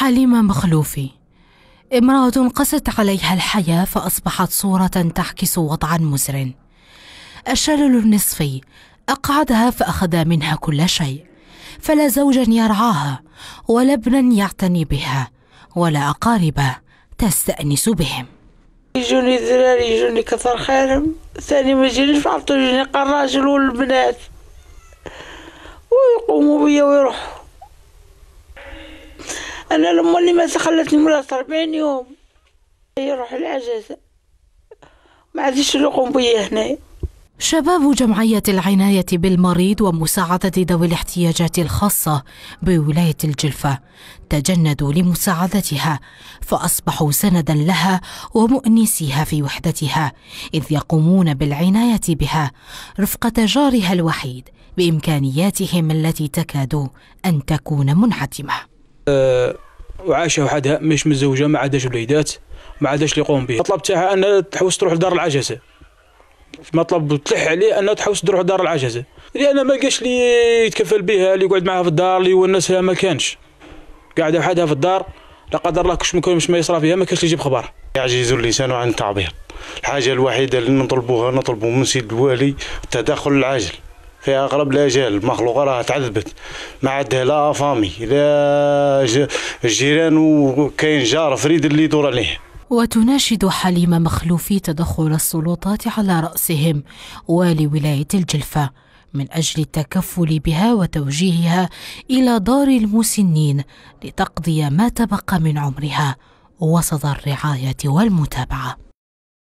حليمة مخلوفي امرأة قست عليها الحياة فأصبحت صورة تعكس وضعا مزر الشلل النصفي أقعدها فأخذ منها كل شيء فلا زوجا يرعاها ولا ابنا يعتني بها ولا أقارب تستأنس بهم يجوني دراري يجوني كثر خيرهم ثاني ما يجينيش فعطو يجيني الراجل والبنات ويقوموا بيا ويروحوا انا لما اللي ما خلتني مرات ربعين يوم يروح العجزة ما عادش يقوم بيا هنايا شباب جمعية العناية بالمريض ومساعدة ذوي الاحتياجات الخاصة بولاية الجلفة تجندوا لمساعدتها فأصبحوا سندا لها ومؤنسيها في وحدتها إذ يقومون بالعناية بها رفقة جارها الوحيد بإمكانياتهم التي تكاد أن تكون منعدمة أه وعاش وحدها مش متزوجة ما عداش وليدات ما عداش اللي يقوم به طلبتها أن تحوس تروح لدار العجزة مطلب تلح عليه انه تحوس تروح دار العجزه لان ما لقاش اللي يتكفل بها اللي يقعد معها في الدار اللي يونسها ما كانش قاعده وحدها في الدار لا قدر الله كش ممكن مش ما يصرى فيها ما كانش يجيب خبر يعجز اللسان عن التعبير الحاجه الوحيده اللي نطلبوها نطلبوا من سيد الوالي التدخل العاجل في اغلب الاجال المخلوقه راها تعذبت ما عندها لا فامي لا جيران وكاين جار فريد اللي يدور عليه وتناشد حليم مخلوفي تدخل السلطات على رأسهم ولولاية الجلفة من أجل التكفل بها وتوجيهها إلى دار المسنين لتقضي ما تبقى من عمرها وسط الرعاية والمتابعة